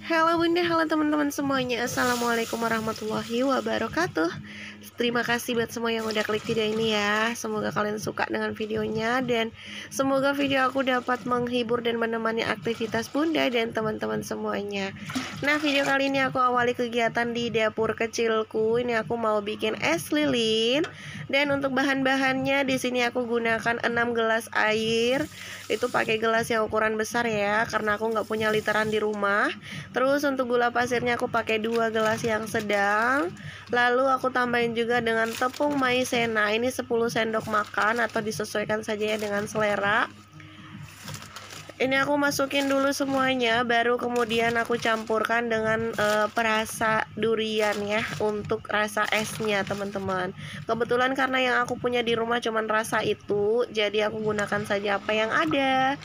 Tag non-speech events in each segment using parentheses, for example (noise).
Halo Bunda, halo teman-teman semuanya Assalamualaikum warahmatullahi wabarakatuh Terima kasih buat semua yang udah klik video ini ya Semoga kalian suka dengan videonya Dan semoga video aku dapat menghibur dan menemani aktivitas Bunda dan teman-teman semuanya Nah video kali ini aku awali kegiatan di dapur kecilku Ini aku mau bikin es lilin Dan untuk bahan-bahannya di sini aku gunakan 6 gelas air Itu pakai gelas yang ukuran besar ya Karena aku nggak punya literan di rumah Terus untuk gula pasirnya aku pakai 2 gelas yang sedang. Lalu aku tambahin juga dengan tepung maizena. Ini 10 sendok makan atau disesuaikan saja ya dengan selera. Ini aku masukin dulu semuanya baru kemudian aku campurkan dengan e, perasa durian ya untuk rasa esnya, teman-teman. Kebetulan karena yang aku punya di rumah cuman rasa itu, jadi aku gunakan saja apa yang ada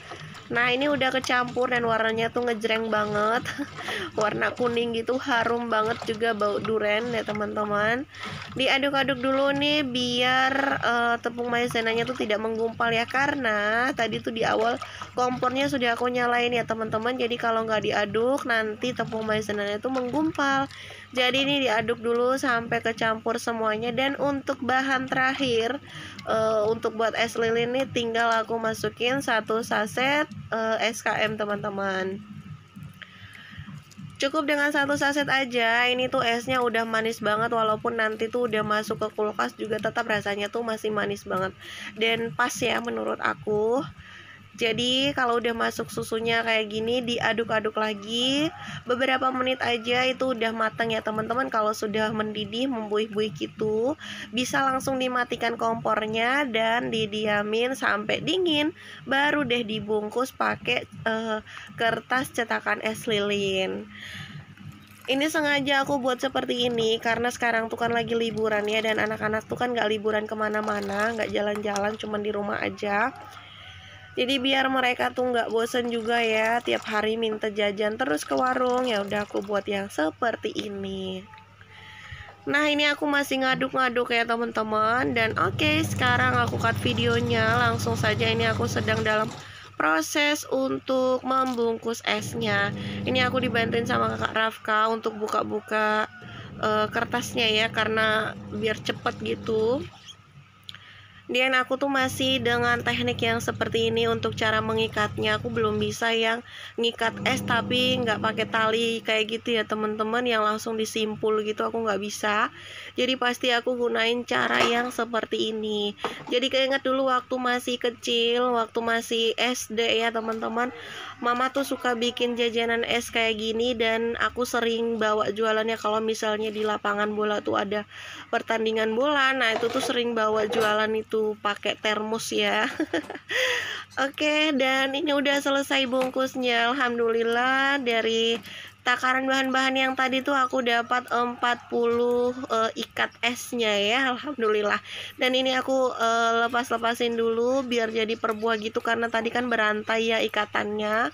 nah ini udah kecampur dan warnanya tuh ngejreng banget (laughs) warna kuning gitu harum banget juga bau duren ya teman-teman diaduk-aduk dulu nih biar uh, tepung maizenanya tuh tidak menggumpal ya karena tadi tuh di awal kompornya sudah aku nyalain ya teman-teman jadi kalau nggak diaduk nanti tepung maizenanya tuh menggumpal jadi ini diaduk dulu sampai kecampur semuanya dan untuk bahan terakhir uh, untuk buat es lilin nih tinggal aku masukin satu saset uh, eh, SKM teman-teman cukup dengan satu saset aja ini tuh esnya udah manis banget walaupun nanti tuh udah masuk ke kulkas juga tetap rasanya tuh masih manis banget dan pas ya menurut aku jadi kalau udah masuk susunya kayak gini diaduk-aduk lagi beberapa menit aja itu udah matang ya teman-teman. Kalau sudah mendidih membuih-buih gitu bisa langsung dimatikan kompornya dan didiamin sampai dingin. Baru deh dibungkus pakai eh, kertas cetakan es lilin ini sengaja aku buat seperti ini karena sekarang tuh kan lagi liburan ya dan anak-anak tuh kan gak liburan kemana-mana gak jalan-jalan cuman di rumah aja jadi biar mereka tuh nggak bosen juga ya tiap hari minta jajan terus ke warung ya udah aku buat yang seperti ini Nah ini aku masih ngaduk-ngaduk ya teman-teman Dan oke okay, sekarang aku cut videonya Langsung saja ini aku sedang dalam proses untuk membungkus esnya Ini aku dibantuin sama kakak Rafka untuk buka-buka uh, kertasnya ya Karena biar cepet gitu Dian aku tuh masih dengan teknik yang seperti ini untuk cara mengikatnya aku belum bisa yang ngikat es tapi nggak pakai tali kayak gitu ya teman-teman yang langsung disimpul gitu aku nggak bisa jadi pasti aku gunain cara yang seperti ini jadi keinget dulu waktu masih kecil waktu masih SD ya teman-teman mama tuh suka bikin jajanan es kayak gini dan aku sering bawa jualannya kalau misalnya di lapangan bola tuh ada pertandingan bola nah itu tuh sering bawa jualan itu itu pakai termos ya (laughs) Oke dan ini udah selesai bungkusnya Alhamdulillah dari takaran bahan-bahan yang tadi tuh aku dapat 40 e, eh, ikat esnya ya alhamdulillah dan ini aku e, lepas-lepasin dulu biar jadi perbuah gitu karena tadi kan berantai ya ikatannya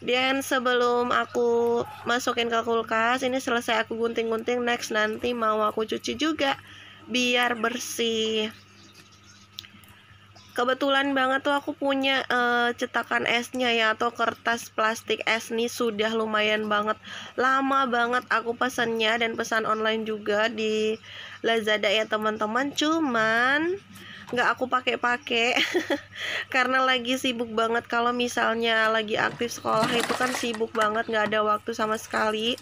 dan sebelum aku masukin ke kulkas ini selesai aku gunting-gunting next nanti mau aku cuci juga biar bersih kebetulan banget tuh aku punya uh, cetakan esnya ya atau kertas plastik es nih sudah lumayan banget lama banget aku pesannya dan pesan online juga di Lazada ya teman-teman cuman nggak aku pakai-pakai (laughs) karena lagi sibuk banget kalau misalnya lagi aktif sekolah itu kan sibuk banget nggak ada waktu sama sekali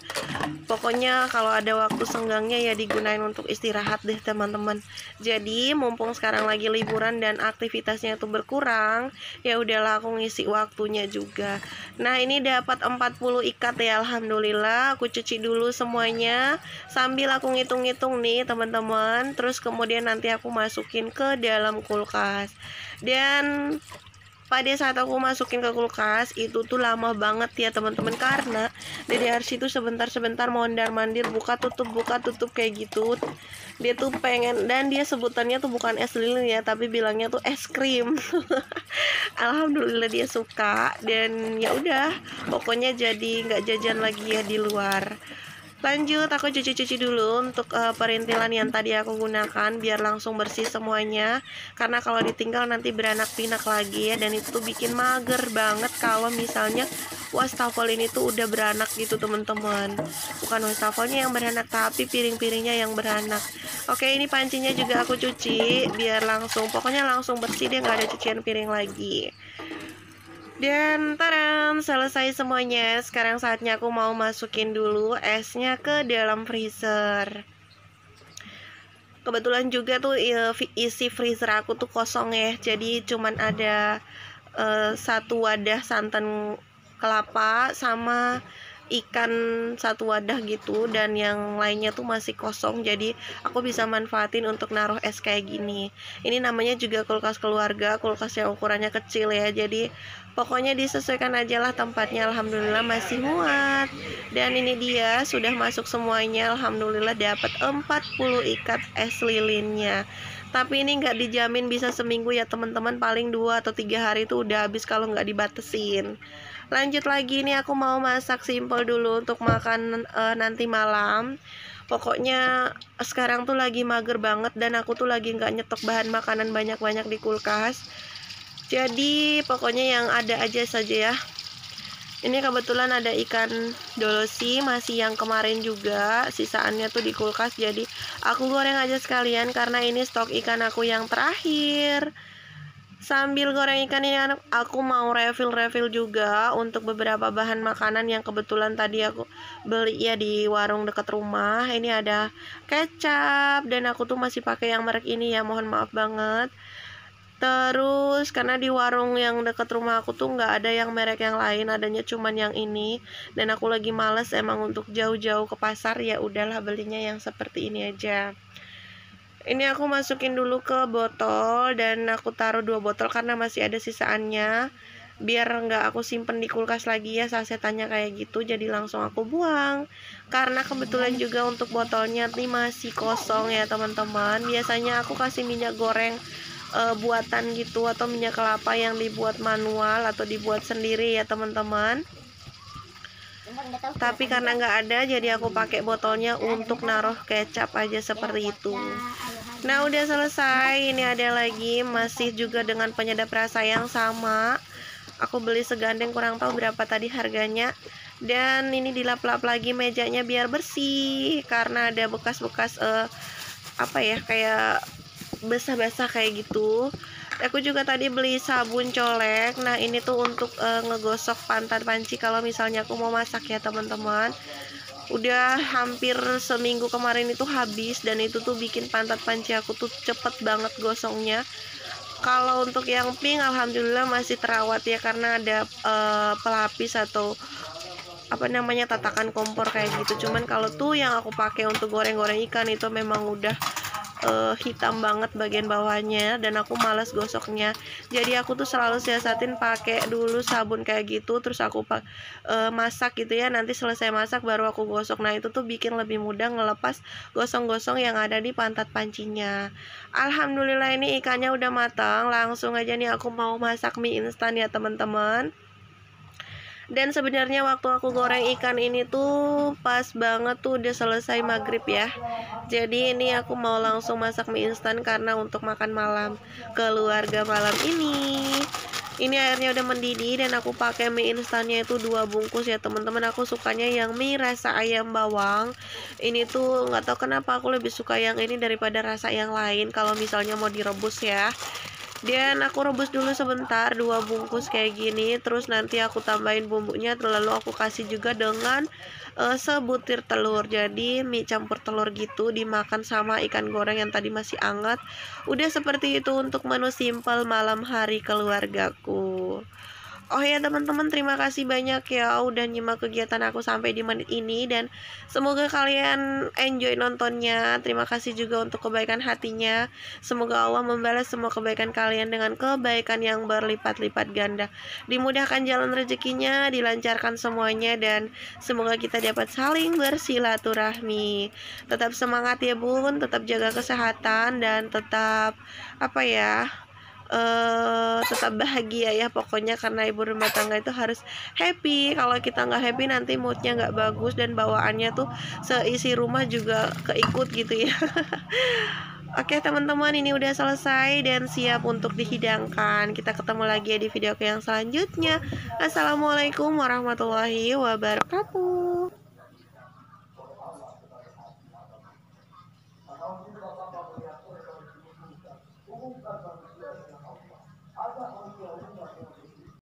pokoknya kalau ada waktu senggangnya ya digunain untuk istirahat deh teman-teman jadi mumpung sekarang lagi liburan dan aktivitasnya itu berkurang ya udahlah aku ngisi waktunya juga nah ini dapat 40 ikat ya alhamdulillah aku cuci dulu semuanya sambil aku ngitung-ngitung nih teman-teman terus kemudian nanti aku masukin ke dalam kulkas dan pada saat aku masukin ke kulkas itu tuh lama banget ya teman-teman karena dari harus itu sebentar-sebentar mondar mandir buka tutup buka tutup kayak gitu dia tuh pengen dan dia sebutannya tuh bukan es lilin ya tapi bilangnya tuh es krim (laughs) alhamdulillah dia suka dan ya udah pokoknya jadi nggak jajan lagi ya di luar lanjut aku cuci-cuci dulu untuk uh, perintilan yang tadi aku gunakan biar langsung bersih semuanya karena kalau ditinggal nanti beranak pinak lagi ya dan itu bikin mager banget kalau misalnya wastafel ini tuh udah beranak gitu teman-teman bukan wastafelnya yang beranak tapi piring-piringnya yang beranak oke ini pancinya juga aku cuci biar langsung pokoknya langsung bersih dia nggak ada cucian piring lagi dan taram, selesai semuanya. Sekarang saatnya aku mau masukin dulu esnya ke dalam freezer. Kebetulan juga tuh isi freezer aku tuh kosong ya. Jadi cuman ada uh, satu wadah santan kelapa sama ikan satu wadah gitu dan yang lainnya tuh masih kosong jadi aku bisa manfaatin untuk naruh es kayak gini ini namanya juga kulkas keluarga kulkas yang ukurannya kecil ya jadi Pokoknya disesuaikan aja lah tempatnya Alhamdulillah masih muat Dan ini dia sudah masuk semuanya Alhamdulillah dapat 40 ikat es lilinnya Tapi ini nggak dijamin bisa seminggu ya teman-teman Paling 2 atau 3 hari itu udah habis kalau nggak dibatesin Lanjut lagi nih aku mau masak simple dulu untuk makan e, nanti malam Pokoknya sekarang tuh lagi mager banget dan aku tuh lagi nggak nyetok bahan makanan banyak-banyak di kulkas jadi pokoknya yang ada aja saja ya ini kebetulan ada ikan dolosi masih yang kemarin juga sisaannya tuh di kulkas jadi aku goreng aja sekalian karena ini stok ikan aku yang terakhir sambil goreng ikan ini aku mau refill-refill juga untuk beberapa bahan makanan yang kebetulan tadi aku beli ya di warung dekat rumah ini ada kecap dan aku tuh masih pakai yang merek ini ya mohon maaf banget Terus karena di warung yang deket rumah aku tuh nggak ada yang merek yang lain, adanya cuman yang ini. Dan aku lagi males emang untuk jauh-jauh ke pasar ya udahlah belinya yang seperti ini aja. Ini aku masukin dulu ke botol dan aku taruh dua botol karena masih ada sisaannya. Biar nggak aku simpen di kulkas lagi ya sasetannya kayak gitu jadi langsung aku buang. Karena kebetulan juga untuk botolnya nih masih kosong ya teman-teman. Biasanya aku kasih minyak goreng e, buatan gitu atau minyak kelapa yang dibuat manual atau dibuat sendiri ya teman-teman tapi karena nggak ada jadi aku hmm. pakai botolnya untuk naruh kecap aja seperti ya, itu nah udah selesai ini ada lagi masih juga dengan penyedap rasa yang sama aku beli segandeng kurang tahu berapa tadi harganya dan ini dilap-lap lagi mejanya biar bersih karena ada bekas-bekas uh, apa ya kayak basah-basah kayak gitu aku juga tadi beli sabun colek nah ini tuh untuk uh, ngegosok pantat panci kalau misalnya aku mau masak ya teman-teman udah hampir seminggu kemarin itu habis dan itu tuh bikin pantat panci aku tuh cepet banget gosongnya kalau untuk yang pink alhamdulillah masih terawat ya karena ada uh, pelapis atau apa namanya tatakan kompor kayak gitu cuman kalau tuh yang aku pakai untuk goreng-goreng ikan itu memang udah uh, hitam banget bagian bawahnya dan aku males gosoknya jadi aku tuh selalu siasatin pakai dulu sabun kayak gitu terus aku uh, masak gitu ya nanti selesai masak baru aku gosok nah itu tuh bikin lebih mudah ngelepas gosong-gosong yang ada di pantat pancinya alhamdulillah ini ikannya udah matang langsung aja nih aku mau masak mie instan ya teman-teman dan sebenarnya waktu aku goreng ikan ini tuh pas banget tuh udah selesai maghrib ya jadi ini aku mau langsung masak mie instan karena untuk makan malam keluarga malam ini ini airnya udah mendidih dan aku pakai mie instannya itu dua bungkus ya teman-teman aku sukanya yang mie rasa ayam bawang ini tuh nggak tahu kenapa aku lebih suka yang ini daripada rasa yang lain kalau misalnya mau direbus ya dan aku rebus dulu sebentar dua bungkus kayak gini terus nanti aku tambahin bumbunya terlalu aku kasih juga dengan uh, sebutir telur jadi mie campur telur gitu dimakan sama ikan goreng yang tadi masih anget udah seperti itu untuk menu simple malam hari keluargaku Oh ya teman-teman terima kasih banyak ya udah nyimak kegiatan aku sampai di menit ini dan semoga kalian enjoy nontonnya. Terima kasih juga untuk kebaikan hatinya. Semoga Allah membalas semua kebaikan kalian dengan kebaikan yang berlipat-lipat ganda. Dimudahkan jalan rezekinya, dilancarkan semuanya dan semoga kita dapat saling bersilaturahmi. Tetap semangat ya Bun, tetap jaga kesehatan dan tetap apa ya? Eh, tetap bahagia ya pokoknya karena ibu rumah tangga itu harus happy kalau kita nggak happy nanti moodnya nggak bagus dan bawaannya tuh seisi rumah juga keikut gitu ya (laughs) Oke teman-teman ini udah selesai dan siap untuk dihidangkan Kita ketemu lagi ya di video yang selanjutnya Assalamualaikum warahmatullahi wabarakatuh